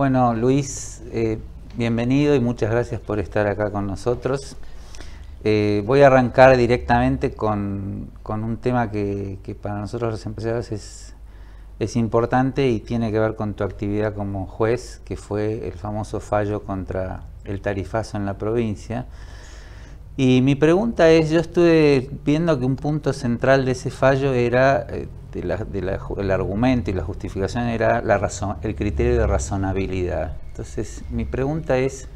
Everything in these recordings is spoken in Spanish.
Bueno, Luis, eh, bienvenido y muchas gracias por estar acá con nosotros. Eh, voy a arrancar directamente con, un tema que, para nosotros los empresarios es, es importante y tiene que ver con tu actividad como juez, que fue el famoso fallo contra el tarifazo en la provincia. Y mi pregunta es, yo estuve viendo que un punto central de ese fallo era, eh, de el argumento y la justificación era la razón, el criterio de razonabilidad. Entonces, mi pregunta es,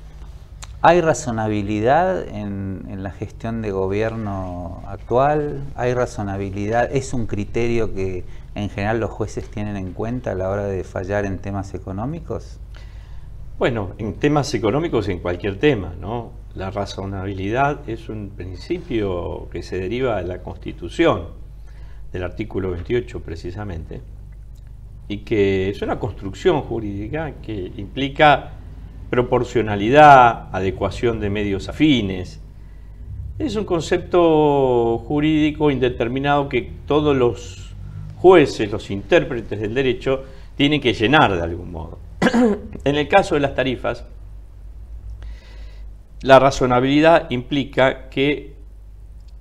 ¿hay razonabilidad en la gestión de gobierno actual? ¿Hay razonabilidad? ¿Es un criterio que en general los jueces tienen en cuenta a la hora de fallar en temas económicos? Bueno, en temas económicos y en cualquier tema, ¿no? La razonabilidad es un principio que se deriva de la Constitución, del artículo 28 precisamente, y que es una construcción jurídica que implica proporcionalidad, adecuación de medios afines. Es un concepto jurídico indeterminado que todos los jueces, los intérpretes del derecho, tienen que llenar de algún modo. en el caso de las tarifas, la razonabilidad implica que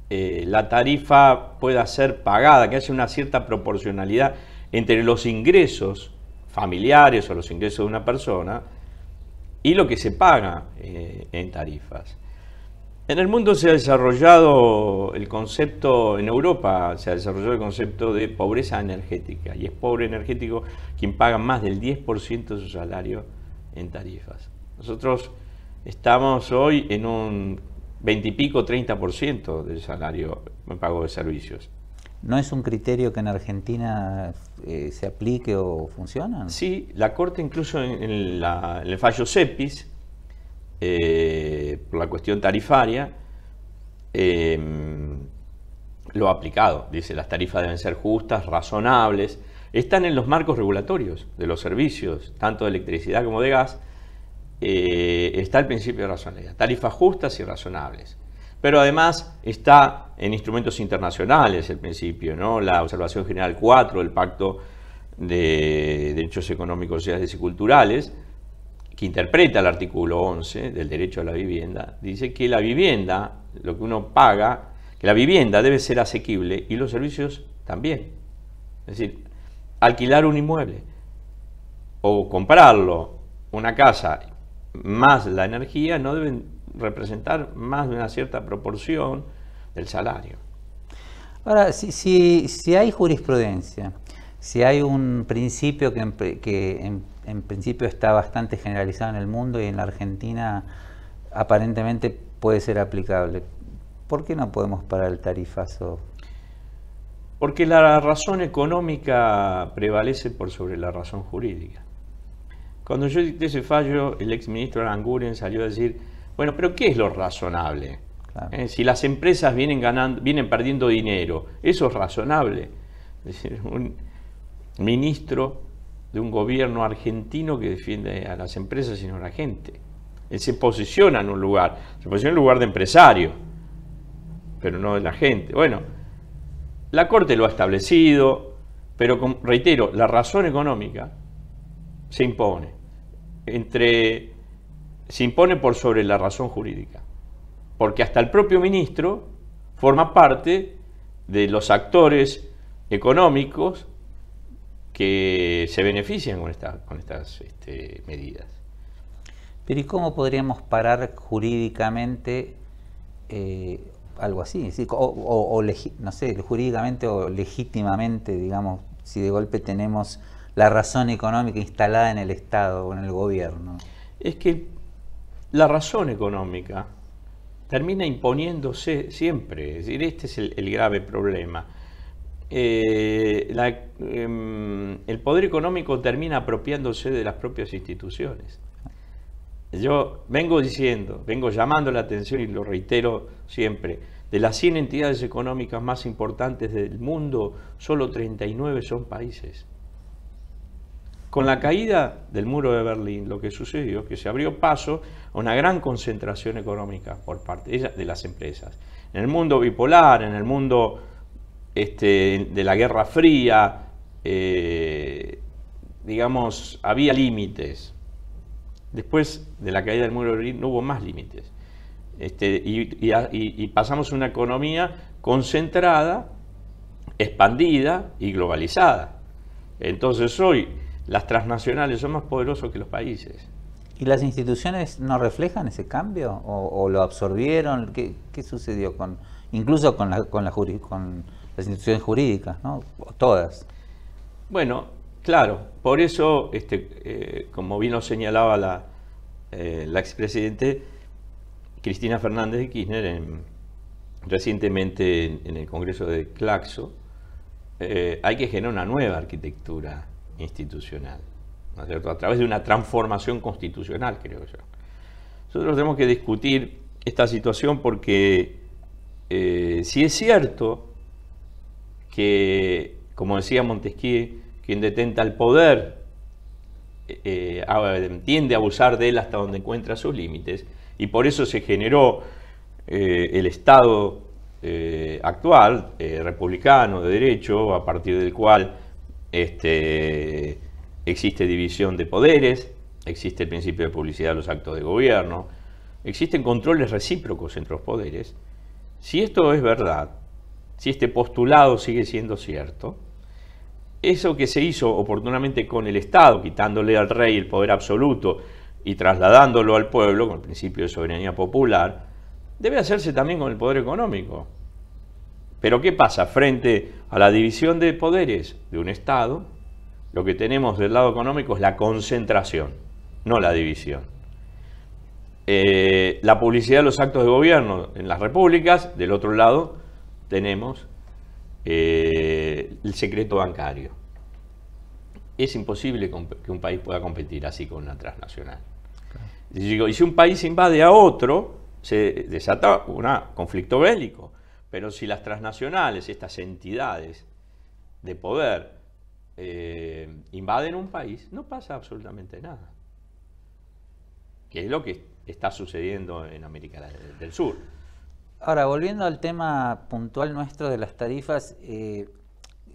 eh, la tarifa pueda ser pagada, que haya una cierta proporcionalidad entre los ingresos familiares o los ingresos de una persona y lo que se paga eh, en tarifas. En el mundo se ha desarrollado el concepto, en Europa se ha desarrollado el concepto de pobreza energética y es pobre energético quien paga más del 10% de su salario en tarifas. Nosotros Estamos hoy en un 20 y pico, 30% del salario en pago de servicios. ¿No es un criterio que en Argentina eh, se aplique o funciona? Sí, la Corte incluso en, el fallo CEPIS, eh, por la cuestión tarifaria, em, lo ha aplicado. Dice, las tarifas deben ser justas, razonables, están en los marcos regulatorios de los servicios, tanto de electricidad como de gas, eh, está el principio de razonabilidad, tarifas justas y razonables. Pero además está en instrumentos internacionales el principio, ¿no? la Observación General 4, del Pacto de Derechos Económicos, Sociales y Culturales, que interpreta el artículo 11 del derecho a la vivienda, dice que la vivienda, lo que uno paga, que la vivienda debe ser asequible y los servicios también. Es decir, alquilar un inmueble o comprarlo, una casa, más la energía no deben representar más de una cierta proporción del salario. Ahora, si, si, si hay jurisprudencia, si hay un principio que, en, en, principio está bastante generalizado en el mundo y en la Argentina aparentemente puede ser aplicable, ¿por qué no podemos parar el tarifazo? Porque la razón económica prevalece por sobre la razón jurídica. Cuando yo dicté ese fallo, el exministro Aranguren salió a decir, bueno, pero ¿qué es lo razonable? Eh, si las empresas vienen, ganando, vienen perdiendo dinero, eso es razonable. decir, un ministro de un gobierno argentino que defiende a las empresas y no a la gente. Él se posiciona en un lugar, se posiciona en un lugar de empresario, pero no de la gente. Bueno, la Corte lo ha establecido, pero reitero, la razón económica se impone. Entre, se impone por sobre la razón jurídica. Porque hasta el propio ministro forma parte de los actores económicos que se benefician con, con estas este, medidas. Pero ¿y cómo podríamos parar jurídicamente eh, algo así? O, no sé, jurídicamente o legítimamente, digamos, si de golpe tenemos la razón económica instalada en el Estado o en el gobierno? Es que la razón económica termina imponiéndose siempre, es decir, este es el, grave problema. Eh, em, el poder económico termina apropiándose de las propias instituciones. Yo vengo diciendo, vengo llamando la atención y lo reitero siempre, de las 100 entidades económicas más importantes del mundo, solo 39 son países. Con la caída del muro de Berlín, lo que sucedió es que se abrió paso a una gran concentración económica por parte de las empresas. En el mundo bipolar, en el mundo este, de la Guerra Fría, eh, digamos, había límites. Después de la caída del muro de Berlín no hubo más límites. Este, y, y pasamos a una economía concentrada, expandida y globalizada. Entonces hoy las transnacionales son más poderosos que los países. ¿Y las instituciones no reflejan ese cambio? ¿O, lo absorbieron? ¿Qué, ¿Qué, sucedió con, incluso con, la, con, las instituciones jurídicas, ¿no? todas? Bueno, claro, por eso, este, eh, como bien lo señalaba la, eh, expresidente Cristina Fernández de Kirchner, recientemente en, el Congreso de Claxo, eh, hay que generar una nueva arquitectura institucional, ¿no es cierto? A través de una transformación constitucional, creo yo. Nosotros tenemos que discutir esta situación porque eh, si es cierto que, como decía Montesquieu, quien detenta el poder eh, eh, tiende a abusar de él hasta donde encuentra sus límites, y por eso se generó el Estado actual, republicano, de derecho, a partir del cual este, existe división de poderes, existe el principio de publicidad de los actos de gobierno, existen controles recíprocos entre los poderes. Si esto es verdad, si este postulado sigue siendo cierto, eso que se hizo oportunamente con el Estado, quitándole al rey el poder absoluto y trasladándolo al pueblo con el principio de soberanía popular, debe hacerse también con el poder económico. Pero ¿qué pasa? Frente a la división de poderes de un Estado, lo que tenemos del lado económico es la concentración, no la división. Eh, la publicidad de los actos de gobierno en las repúblicas, del otro lado tenemos eh, el secreto bancario. Es imposible que un país pueda competir así con una transnacional. y si un país invade a otro, se desata un conflicto bélico. Pero si las transnacionales, estas entidades de poder, eh, invaden un país, no pasa absolutamente nada. Que es lo que está sucediendo en América del Sur. Ahora, volviendo al tema puntual nuestro de las tarifas, eh,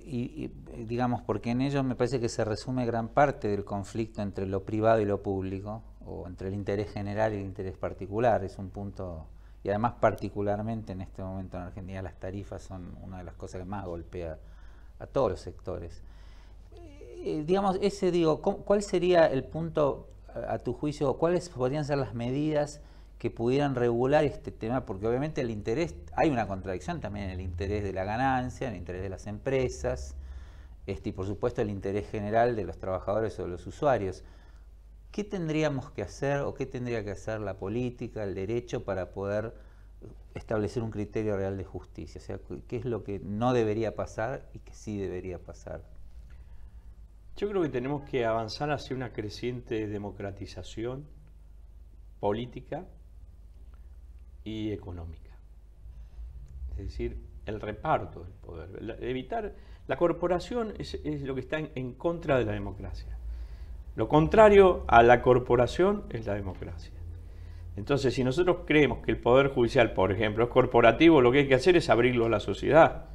y, y, digamos, porque en ello me parece que se resume gran parte del conflicto entre lo privado y lo público, o entre el interés general y el interés particular, es un punto y además particularmente en este momento en Argentina las tarifas son una de las cosas que más golpea a todos los sectores. Eh, eh, digamos, ese digo, ¿cuál sería el punto a tu juicio, cuáles podrían ser las medidas que pudieran regular este tema? Porque obviamente el interés, hay una contradicción también en el interés de la ganancia, en el interés de las empresas, este, y por supuesto el interés general de los trabajadores o de los usuarios. ¿qué tendríamos que hacer o qué tendría que hacer la política, el derecho para poder establecer un criterio real de justicia? O sea, ¿qué es lo que no debería pasar y que sí debería pasar? Yo creo que tenemos que avanzar hacia una creciente democratización política y económica. Es decir, el reparto del poder. evitar. La corporación es, lo que está en contra de la democracia. Lo contrario a la corporación es la democracia. Entonces, si nosotros creemos que el Poder Judicial, por ejemplo, es corporativo, lo que hay que hacer es abrirlo a la sociedad,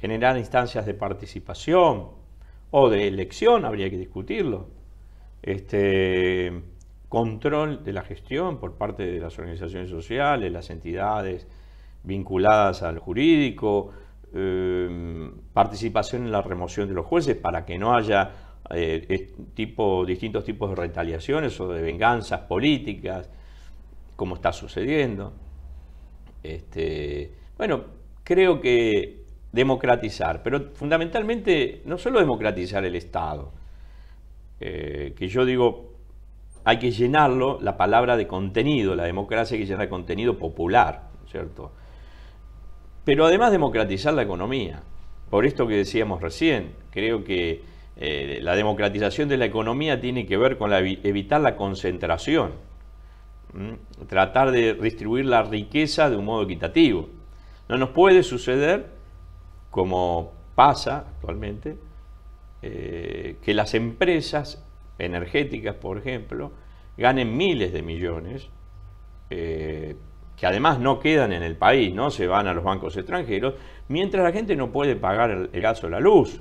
generar instancias de participación o de elección, habría que discutirlo. Este, control de la gestión por parte de las organizaciones sociales, las entidades vinculadas al jurídico, eh, participación en la remoción de los jueces para que no haya eh, distintos tipos de retaliaciones o de venganzas políticas, como está sucediendo. Este, bueno, creo que democratizar, pero fundamentalmente no solo democratizar el Estado, eh, que yo digo, hay que llenarlo, la palabra de contenido, la democracia hay que llenar de contenido popular, ¿cierto? Pero además democratizar la economía, por esto que decíamos recién, creo que eh, la democratización de la economía tiene que ver con evitar la concentración, tratar de distribuir la riqueza de un modo equitativo. No nos puede suceder, como pasa actualmente, eh, que las empresas energéticas, por ejemplo, ganen miles de millones, eh, que además no quedan en el país, no se van a los bancos extranjeros, mientras la gente no puede pagar el, gas o la luz.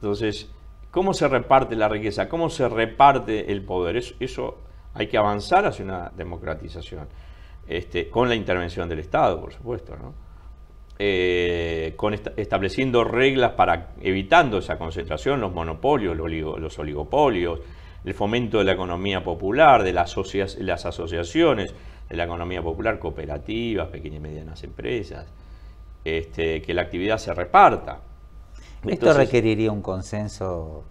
Entonces, ¿cómo se reparte la riqueza? ¿Cómo se reparte el poder? Eso, hay que avanzar hacia una democratización, este, con la intervención del Estado, por supuesto, eh, con estableciendo reglas para evitando esa concentración, los monopolios, los, oligopolios, el fomento de la economía popular, de las, las asociaciones, de la economía popular, cooperativas, pequeñas y medianas empresas, este, que la actividad se reparta. Esto requeriría un consenso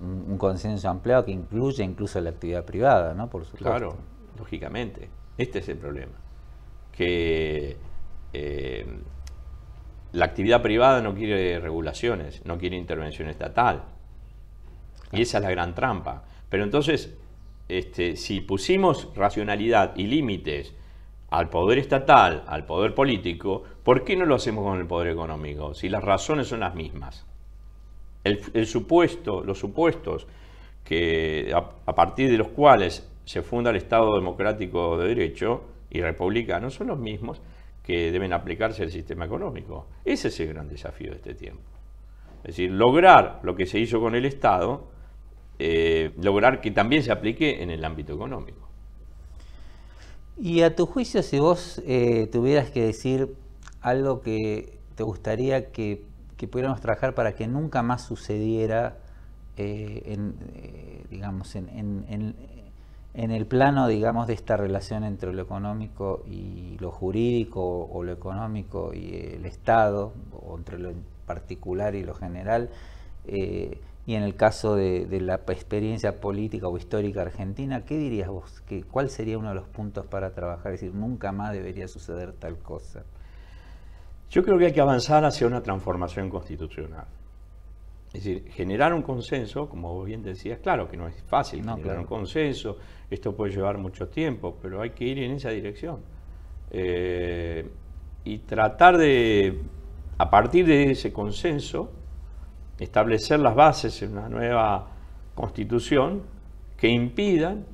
un, consenso ampliado que incluya incluso la actividad privada, ¿no? Por supuesto. Claro, lógicamente. Este es el problema. Que eh, la actividad privada no quiere regulaciones, no quiere intervención estatal. Y esa es la gran trampa. Pero entonces, este, si pusimos racionalidad y límites al poder estatal, al poder político, ¿Por qué no lo hacemos con el poder económico? Si las razones son las mismas. El, supuesto, los supuestos que a, partir de los cuales se funda el Estado democrático de derecho y republicano son los mismos que deben aplicarse al sistema económico. Ese es el gran desafío de este tiempo. Es decir, lograr lo que se hizo con el Estado, eh, lograr que también se aplique en el ámbito económico. Y a tu juicio, si vos eh, tuvieras que decir algo que te gustaría que, pudiéramos trabajar para que nunca más sucediera, eh, en, eh, digamos, en, el plano, digamos, de esta relación entre lo económico y lo jurídico, o, lo económico y el Estado, o entre lo particular y lo general, eh, y en el caso de, la experiencia política o histórica argentina, ¿qué dirías vos? ¿Qué, ¿Cuál sería uno de los puntos para trabajar? Es decir, nunca más debería suceder tal cosa. Yo creo que hay que avanzar hacia una transformación constitucional. Es decir, generar un consenso, como vos bien decías, claro que no es fácil generar un consenso, esto puede llevar mucho tiempo, pero hay que ir en esa dirección. Eh, y tratar de, a partir de ese consenso, establecer las bases en una nueva constitución que impidan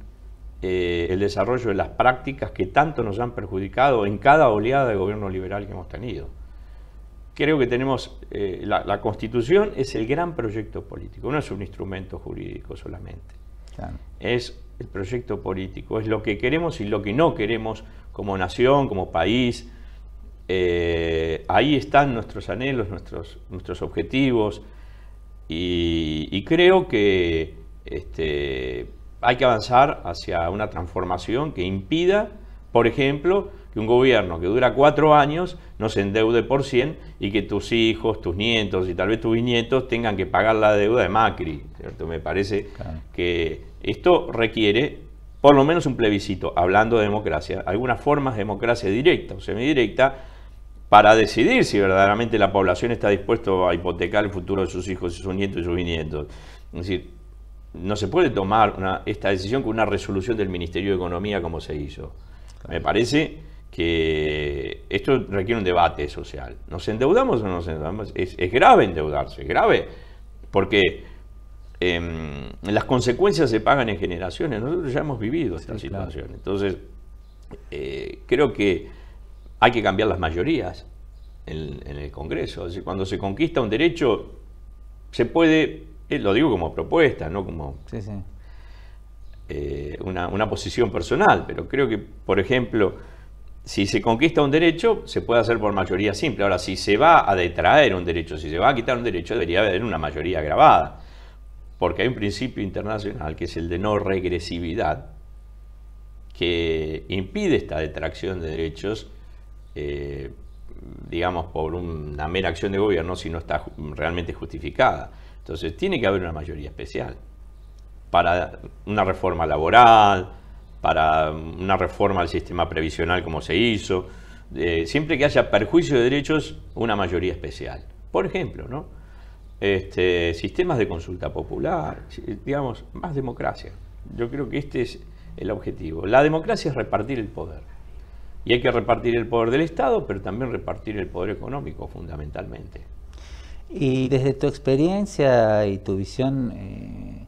eh, el desarrollo de las prácticas que tanto nos han perjudicado en cada oleada de gobierno liberal que hemos tenido creo que tenemos, eh, la, constitución es el gran proyecto político, no es un instrumento jurídico solamente. Es el proyecto político, es lo que queremos y lo que no queremos como nación, como país. Eh, ahí están nuestros anhelos, nuestros, nuestros objetivos y, creo que este, hay que avanzar hacia una transformación que impida por ejemplo, que un gobierno que dura cuatro años no se endeude por 100 y que tus hijos, tus nietos y tal vez tus bisnietos tengan que pagar la deuda de Macri. Me parece que esto requiere por lo menos un plebiscito, hablando de democracia, algunas formas de democracia directa o semidirecta, para decidir si verdaderamente la población está dispuesta a hipotecar el futuro de sus hijos, sus nietos y sus bisnietos. Es decir, no se puede tomar esta decisión con una resolución del Ministerio de Economía como se hizo. Me parece que esto requiere un debate social. ¿Nos endeudamos o no nos endeudamos? Es, grave endeudarse, es grave, porque em, las consecuencias se pagan en generaciones. Nosotros ya hemos vivido esta situación. Entonces, eh, creo que hay que cambiar las mayorías en, el Congreso. cuando se conquista un derecho, se puede, eh, lo digo como propuesta, no como... Sí, sí eh, una, posición personal, pero creo que, por ejemplo, si se conquista un derecho, se puede hacer por mayoría simple. Ahora, si se va a detraer un derecho, si se va a quitar un derecho, debería haber una mayoría agravada, porque hay un principio internacional que es el de no regresividad, que impide esta detracción de derechos. Eh, digamos, por una mera acción de gobierno si no está realmente justificada. Entonces, tiene que haber una mayoría especial para una reforma laboral, para una reforma al sistema previsional como se hizo. Eh, siempre que haya perjuicio de derechos, una mayoría especial. Por ejemplo, ¿no? Este, sistemas de consulta popular, digamos, más democracia. Yo creo que este es el objetivo. La democracia es repartir el poder. Y hay que repartir el poder del Estado, pero también repartir el poder económico fundamentalmente. Y desde tu experiencia y tu visión, eh,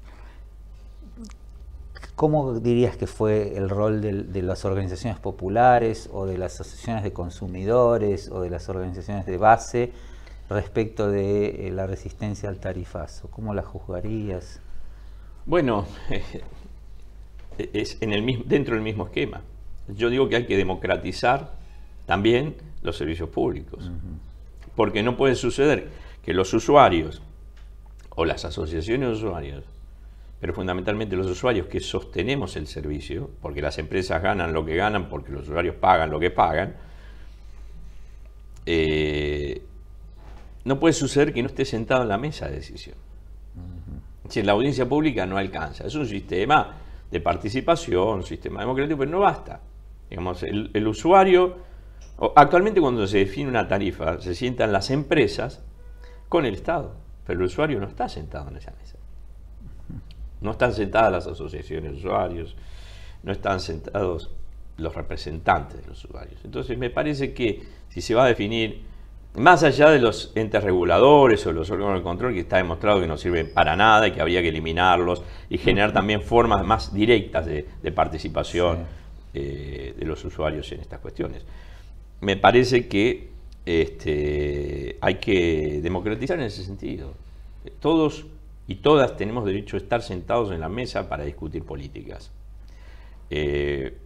¿Cómo dirías que fue el rol de, las organizaciones populares o de las asociaciones de consumidores o de las organizaciones de base respecto de eh, la resistencia al tarifazo? ¿Cómo la juzgarías? Bueno, e-, es en el dentro del mismo esquema. Yo digo que hay que democratizar también los servicios públicos, porque no puede suceder que los usuarios o las asociaciones de usuarios pero fundamentalmente los usuarios que sostenemos el servicio, porque las empresas ganan lo que ganan, porque los usuarios pagan lo que pagan, eh, no puede suceder que no esté sentado en la mesa de decisión. Si la audiencia pública no alcanza. Es un sistema de participación, un sistema democrático, pero no basta. Digamos, el, usuario, actualmente cuando se define una tarifa, se sientan las empresas con el Estado, pero el usuario no está sentado en esa mesa. No están sentadas las asociaciones de usuarios, no están sentados los representantes de los usuarios. Entonces me parece que si se va a definir, más allá de los entes reguladores o los órganos de control, que está demostrado que no sirven para nada y que habría que eliminarlos y generar mm. también formas más directas de, participación eh, de los usuarios en estas cuestiones. Me parece que este, hay que democratizar en ese sentido. Todos y todas tenemos derecho a estar sentados en la mesa para discutir políticas. Eh,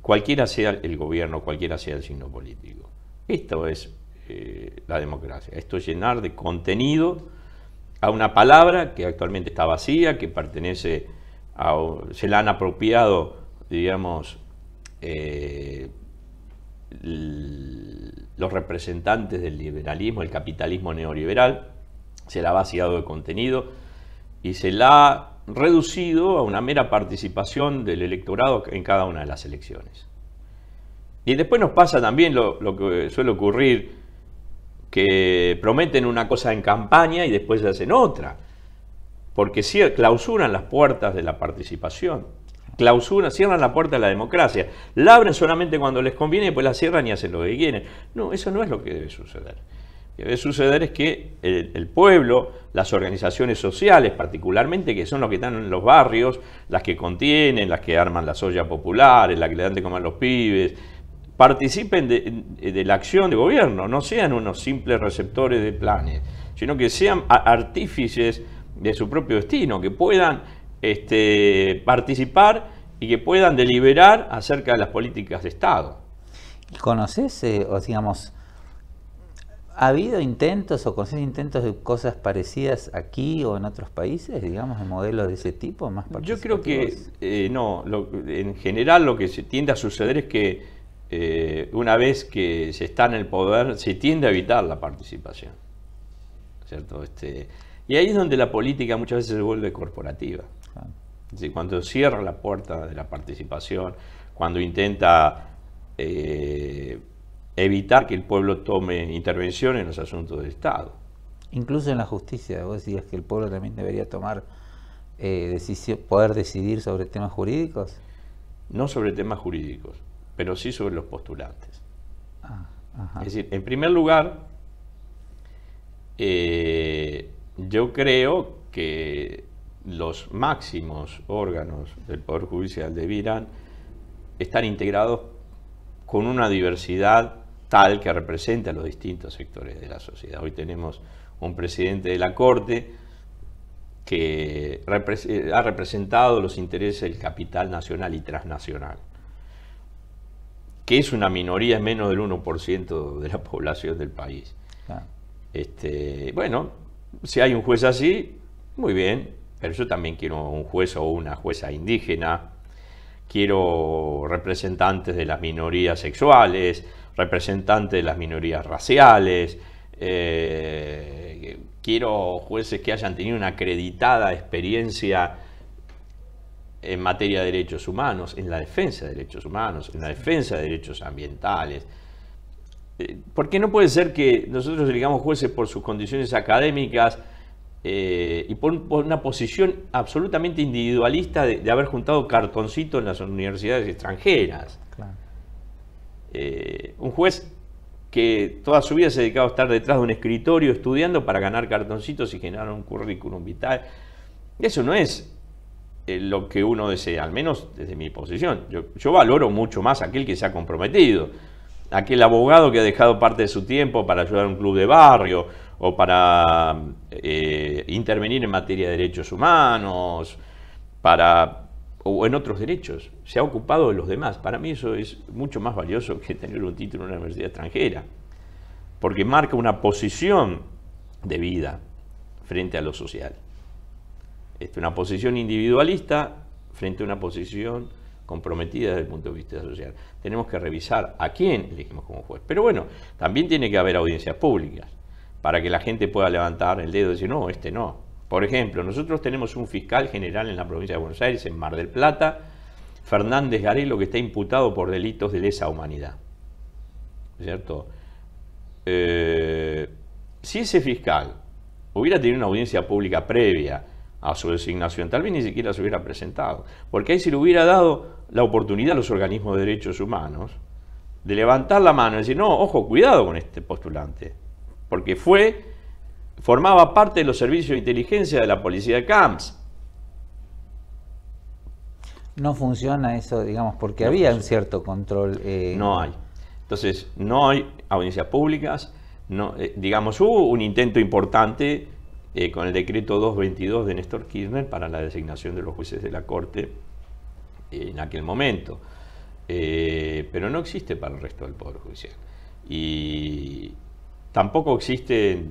cualquiera sea el gobierno, cualquiera sea el signo político. Esto es eh, la democracia, esto es llenar de contenido a una palabra que actualmente está vacía, que pertenece a, se la han apropiado, digamos, eh, los representantes del liberalismo, el capitalismo neoliberal, se la ha vaciado de contenido, y se la ha reducido a una mera participación del electorado en cada una de las elecciones. Y después nos pasa también lo, que suele ocurrir, que prometen una cosa en campaña y después hacen otra, porque clausuran las puertas de la participación, clausuran, cierran la puerta de la democracia, la abren solamente cuando les conviene y pues la cierran y hacen lo que quieren. No, eso no es lo que debe suceder que debe suceder es que el, pueblo, las organizaciones sociales particularmente, que son los que están en los barrios, las que contienen, las que arman las ollas populares, las que le dan de comer a los pibes, participen de, la acción de gobierno, no sean unos simples receptores de planes, sino que sean artífices de su propio destino, que puedan este, participar y que puedan deliberar acerca de las políticas de Estado. conoces, eh, digamos, ¿Ha habido intentos o conoces intentos de cosas parecidas aquí o en otros países, digamos, de modelos de ese tipo más Yo creo que eh, no. en general lo que se tiende a suceder es que eh, una vez que se está en el poder se tiende a evitar la participación. ¿cierto? Este, y ahí es donde la política muchas veces se vuelve corporativa. cuando cierra la puerta de la participación, cuando intenta... Eh, evitar que el pueblo tome intervención en los asuntos de Estado. Incluso en la justicia, vos decías que el pueblo también debería tomar eh, poder decidir sobre temas jurídicos. No sobre temas jurídicos, pero sí sobre los postulantes. Ah, es decir, en primer lugar, eh, yo creo que los máximos órganos del Poder Judicial de Irán... ...están integrados con una diversidad tal que representa a los distintos sectores de la sociedad. Hoy tenemos un presidente de la Corte que eh, ha representado los intereses del capital nacional y transnacional, que es una minoría, es menos del 1% de la población del país. Este, bueno, si hay un juez así, muy bien, pero yo también quiero un juez o una jueza indígena, quiero representantes de las minorías sexuales, representantes de las minorías raciales, eh, quiero jueces que hayan tenido una acreditada experiencia en materia de derechos humanos, en la defensa de derechos humanos, en la defensa de derechos ambientales. Eh, porque no puede ser que nosotros elegamos jueces por sus condiciones académicas, eh, y por, una posición absolutamente individualista de, haber juntado cartoncitos en las universidades extranjeras. Eh, un juez que toda su vida se ha dedicado a estar detrás de un escritorio estudiando para ganar cartoncitos y generar un currículum vital. Eso no es eh, lo que uno desea, al menos desde mi posición. Yo, valoro mucho más aquel que se ha comprometido, aquel abogado que ha dejado parte de su tiempo para ayudar a un club de barrio, o para eh, intervenir en materia de derechos humanos, para o en otros derechos. Se ha ocupado de los demás. Para mí eso es mucho más valioso que tener un título en una universidad extranjera, porque marca una posición de vida frente a lo social. Es una posición individualista frente a una posición comprometida desde el punto de vista social. Tenemos que revisar a quién elegimos como juez. Pero bueno, también tiene que haber audiencias públicas para que la gente pueda levantar el dedo y decir, no, este no. Por ejemplo, nosotros tenemos un fiscal general en la provincia de Buenos Aires, en Mar del Plata, Fernández Garelo, que está imputado por delitos de lesa humanidad. ¿Cierto? Eh, si ese fiscal hubiera tenido una audiencia pública previa a su designación, tal vez ni siquiera se hubiera presentado, porque ahí se le hubiera dado la oportunidad a los organismos de derechos humanos de levantar la mano y decir, no, ojo, cuidado con este postulante, porque fue, formaba parte de los servicios de inteligencia de la policía de Camps. No funciona eso, digamos, porque había un cierto control. Eh, no hay. Entonces, no hay audiencias públicas. No, eh, digamos, hubo un intento importante eh, con el decreto 222 de Néstor Kirchner para la designación de los jueces de la Corte en aquel momento. pero no existe para el resto del Poder Judicial. Y, Tampoco existe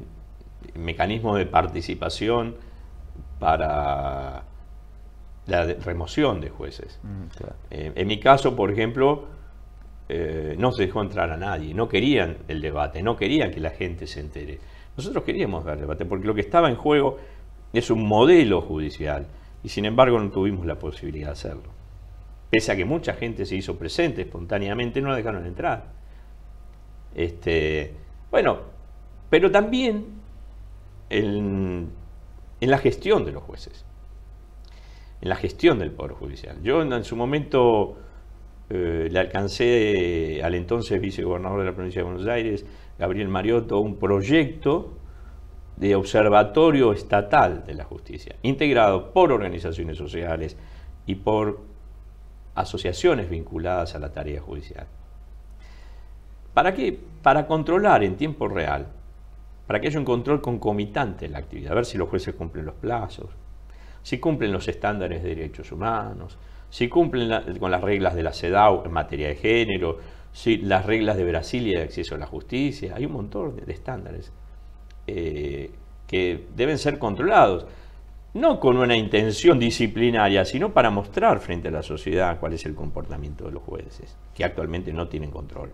mecanismo de participación para la remoción de jueces. Mm, eh, en mi caso, por ejemplo, eh, no se dejó entrar a nadie, no querían el debate, no querían que la gente se entere. Nosotros queríamos dar debate porque lo que estaba en juego es un modelo judicial y sin embargo no tuvimos la posibilidad de hacerlo. Pese a que mucha gente se hizo presente espontáneamente, no la dejaron entrar. Este, bueno, pero también en, la gestión de los jueces, en la gestión del Poder Judicial. Yo en, su momento eh, le alcancé al entonces vicegobernador de la provincia de Buenos Aires, Gabriel Mariotto, un proyecto de observatorio estatal de la justicia, integrado por organizaciones sociales y por asociaciones vinculadas a la tarea judicial. ¿Para qué? Para controlar en tiempo real para que haya un control concomitante en la actividad, a ver si los jueces cumplen los plazos, si cumplen los estándares de derechos humanos, si cumplen con las reglas de la CEDAW en materia de género, si las reglas de Brasilia de acceso a la justicia, hay un montón de, estándares eh, que deben ser controlados, no con una intención disciplinaria, sino para mostrar frente a la sociedad cuál es el comportamiento de los jueces, que actualmente no tienen control.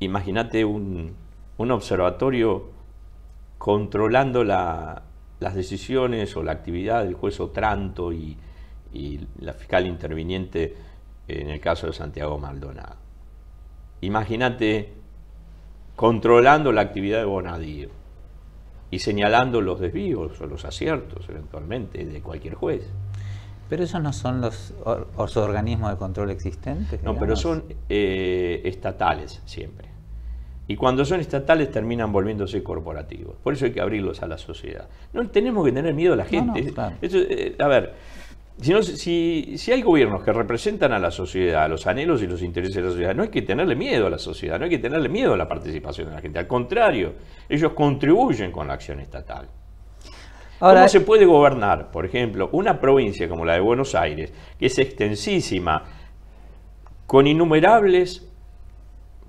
Imagínate un, un observatorio controlando las decisiones o la actividad del juez Otranto y, la fiscal interviniente en el caso de Santiago Maldonado. Imagínate controlando la actividad de Bonadío y señalando los desvíos o los aciertos eventualmente de cualquier juez. Pero esos no son los, organismos de control existentes. No, pero son eh, estatales siempre. Y cuando son estatales terminan volviéndose corporativos. Por eso hay que abrirlos a la sociedad. No tenemos que tener miedo a la gente. Eh, a ver, si, hay gobiernos que representan a la sociedad, a los anhelos y los intereses de la sociedad, no hay que tenerle miedo a la sociedad, no hay que tenerle miedo a la participación de la gente. Al contrario, ellos contribuyen con la acción estatal. Ahora, ¿Cómo se puede gobernar, por ejemplo, una provincia como la de Buenos Aires, que es extensísima, con innumerables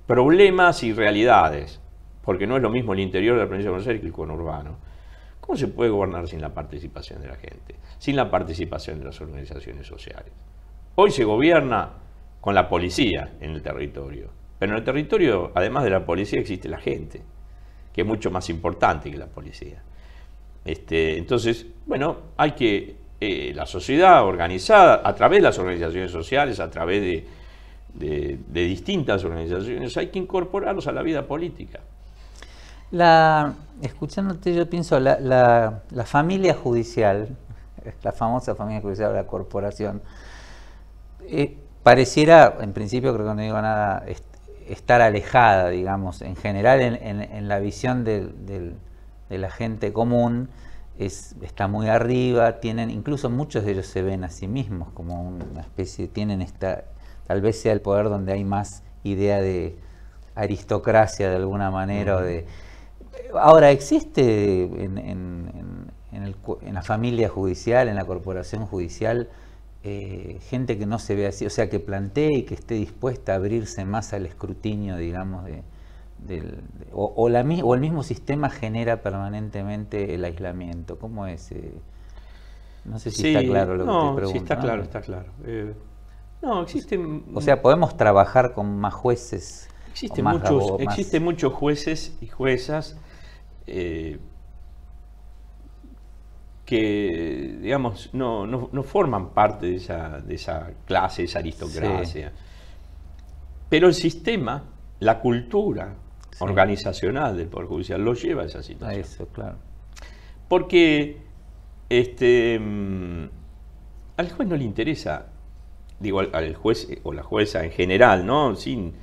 problemas y realidades, porque no es lo mismo el interior de la provincia de Buenos Aires que el conurbano. ¿Cómo se puede gobernar sin la participación de la gente, sin la participación de las organizaciones sociales? Hoy se gobierna con la policía en el territorio, pero en el territorio, además de la policía, existe la gente, que es mucho más importante que la policía. Este, entonces, bueno, hay que eh, la sociedad organizada, a través de las organizaciones sociales, a través de de, distintas organizaciones, hay que incorporarlos a la vida política. La, escuchándote, yo pienso, la, la, familia judicial, la famosa familia judicial, la corporación, eh, pareciera, en principio creo que no digo nada, estar alejada, digamos, en general en, la visión de la gente común, está muy arriba, tienen, incluso muchos de ellos se ven a sí mismos como una especie, tienen esta tal vez sea el poder donde hay más idea de aristocracia de alguna manera. de... Ahora, existe en, en, en, la familia judicial, en la corporación judicial, eh, gente que no se ve así, o sea, que plantee y que esté dispuesta a abrirse más al escrutinio, digamos, de, o, o, el mismo sistema genera permanentemente el aislamiento. ¿Cómo es? Eh? No sé si está claro lo que te pregunto. Sí, está claro, está claro. Eh, no, existen... O sea, podemos trabajar con más jueces. Existen, muchos, muchos jueces y juezas eh, que, digamos, no, forman parte de esa, de esa clase, esa aristocracia. Pero el sistema, la cultura organizacional del Poder Judicial lo lleva a esa situación. A eso, claro. Porque este, mm, al juez no le interesa digo al, juez o la jueza en general, ¿no? Sin,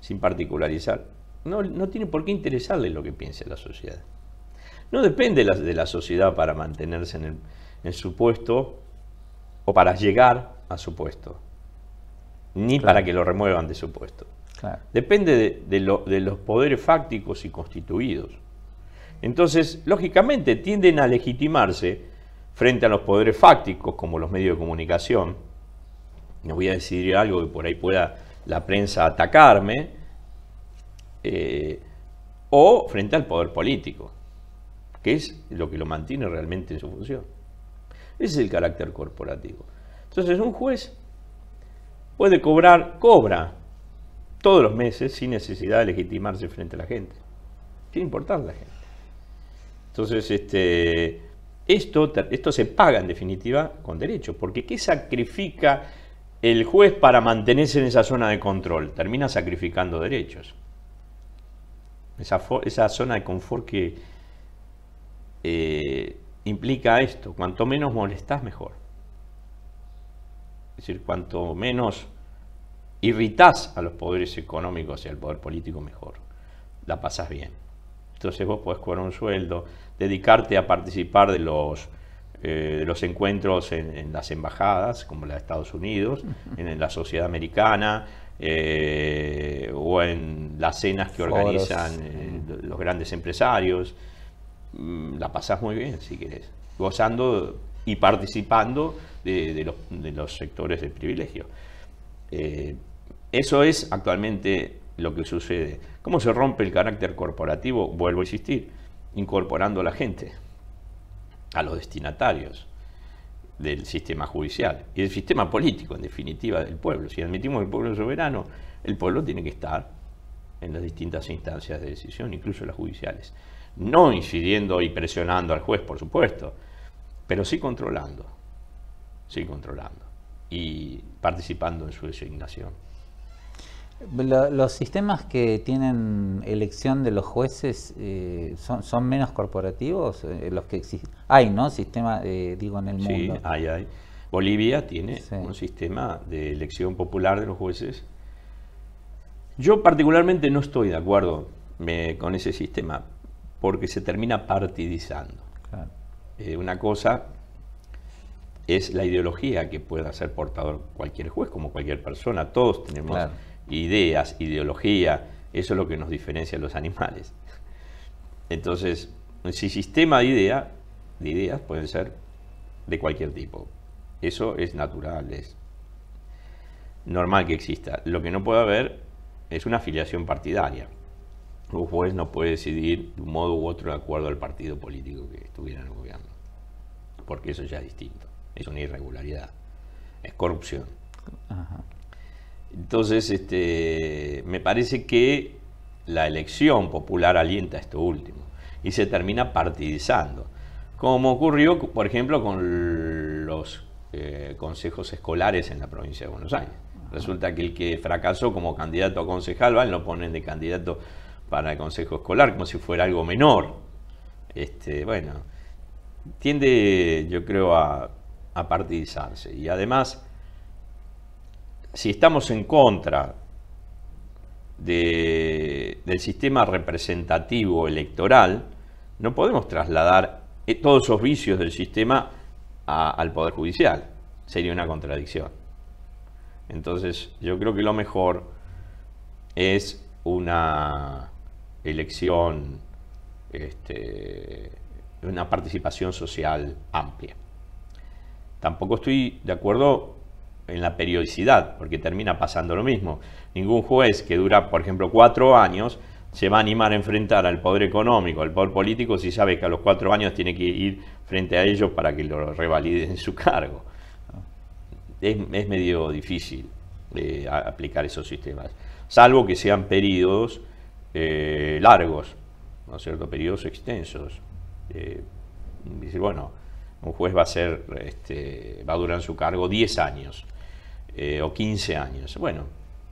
sin particularizar, no, tiene por qué interesarle lo que piense la sociedad. No depende de la, sociedad para mantenerse en, el, en, su puesto o para llegar a su puesto, ni para que lo remuevan de su puesto. Depende de los poderes fácticos y constituidos. Entonces, lógicamente, tienden a legitimarse frente a los poderes fácticos, como los medios de comunicación, no voy a decidir algo que por ahí pueda la prensa atacarme, eh, o frente al poder político, que es lo que lo mantiene realmente en su función. Ese es el carácter corporativo. Entonces un juez puede cobrar, cobra todos los meses sin necesidad de legitimarse frente a la gente, sin importar la gente. Entonces, este, esto, se paga en definitiva con derecho, porque ¿qué sacrifica el juez para mantenerse en esa zona de control termina sacrificando derechos. Esa, zona de confort que eh, implica esto, cuanto menos molestas mejor. Es decir, cuanto menos irritás a los poderes económicos y al poder político mejor, la pasás bien. Entonces vos podés cobrar un sueldo, dedicarte a participar de los eh, los encuentros en, las embajadas, como la de Estados Unidos, en, la sociedad americana, eh, o en las cenas que organizan eh, los grandes empresarios. Mm, la pasas muy bien, si querés, gozando y participando de, los, de los, sectores de privilegio. Eh, eso es actualmente lo que sucede. ¿Cómo se rompe el carácter corporativo? Vuelvo a insistir, incorporando a la gente a los destinatarios del sistema judicial y del sistema político, en definitiva, del pueblo. Si admitimos el pueblo soberano, el pueblo tiene que estar en las distintas instancias de decisión, incluso las judiciales. No incidiendo y presionando al juez, por supuesto, pero sí controlando, sí controlando y participando en su designación los sistemas que tienen elección de los jueces eh, son, son, menos corporativos, eh, los que existen. Hay, ¿no? Sistema, eh, digo, en el mundo. Sí, hay, hay. Bolivia tiene un sistema de elección popular de los jueces. Yo particularmente no estoy de acuerdo con ese sistema, porque se termina partidizando. una cosa es la ideología que pueda ser portador cualquier juez, como cualquier persona. Todos tenemos ideas, ideología, eso es lo que nos diferencia a los animales. Entonces, si sistema de, idea, de ideas pueden ser de cualquier tipo. Eso es natural, es normal que exista. Lo que no puede haber es una afiliación partidaria. Un juez no puede decidir de un modo u otro de acuerdo al partido político que estuviera en el gobierno. Porque eso ya es distinto. Es una irregularidad. Es corrupción. Ajá. Entonces, este, me parece que la elección popular alienta esto último y se termina partidizando, como ocurrió, por ejemplo, con los eh, consejos escolares en la provincia de Buenos Aires. Resulta que el que fracasó como candidato a concejal, van, lo ponen de candidato para el consejo escolar, como si fuera algo menor. Este, bueno, tiende, yo creo, a, a partidizarse. Y además, si estamos en contra de, del sistema representativo electoral, no podemos trasladar eh, todos esos vicios del sistema al Poder Judicial. Sería una contradicción. Entonces, yo creo que lo mejor es una elección, este, una participación social amplia. Tampoco estoy de acuerdo en la periodicidad, porque termina pasando lo mismo. Ningún juez que dura, por ejemplo, cuatro años se va a animar a enfrentar al poder económico, al poder político, si sabe que a los cuatro años tiene que ir frente a ellos para que lo revaliden su cargo. Es, medio difícil eh, aplicar esos sistemas, salvo que sean periodos eh, largos, ¿no es cierto? Periodos extensos. Eh, bueno, un juez va a ser, este, va a durar en su cargo diez años. Eh, o 15 años. Bueno,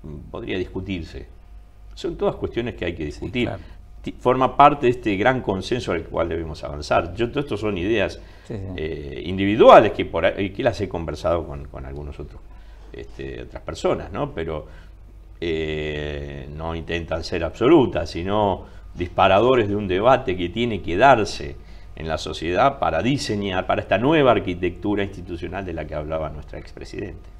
mm, podría discutirse. Son todas cuestiones que hay que discutir. Forma parte de este gran consenso al cual debemos avanzar. Yo, todo esto son ideas eh, individuales que, por, que las he conversado con, algunas algunos este, otras personas, Pero eh, no intentan ser absolutas, sino disparadores de un debate que tiene que darse en la sociedad para diseñar, para esta nueva arquitectura institucional de la que hablaba nuestra expresidente.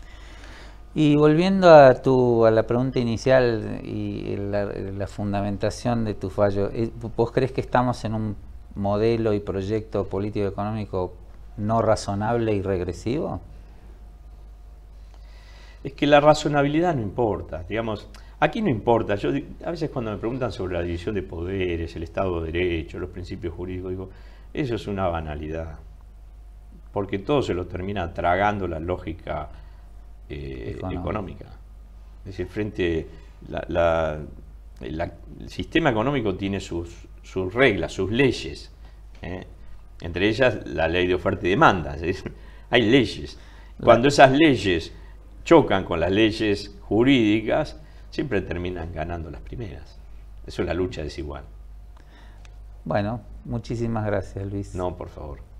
Y volviendo a, tu, a la pregunta inicial y la, fundamentación de tu fallo, eh, ¿vos crees que estamos en un modelo y proyecto político económico no razonable y regresivo? Es que la razonabilidad no importa, digamos, aquí no importa. Yo a veces cuando me preguntan sobre la división de poderes, el Estado de Derecho, los principios jurídicos, digo, eso es una banalidad, porque todo se lo termina tragando la lógica eh, económica. Es decir, frente la, el sistema económico tiene sus, sus reglas, sus leyes, ¿eh? entre ellas la ley de oferta y demanda. Hay leyes. Cuando esas leyes chocan con las leyes jurídicas, siempre terminan ganando las primeras. Eso es la lucha desigual. Bueno, muchísimas gracias, Luis. No, por favor.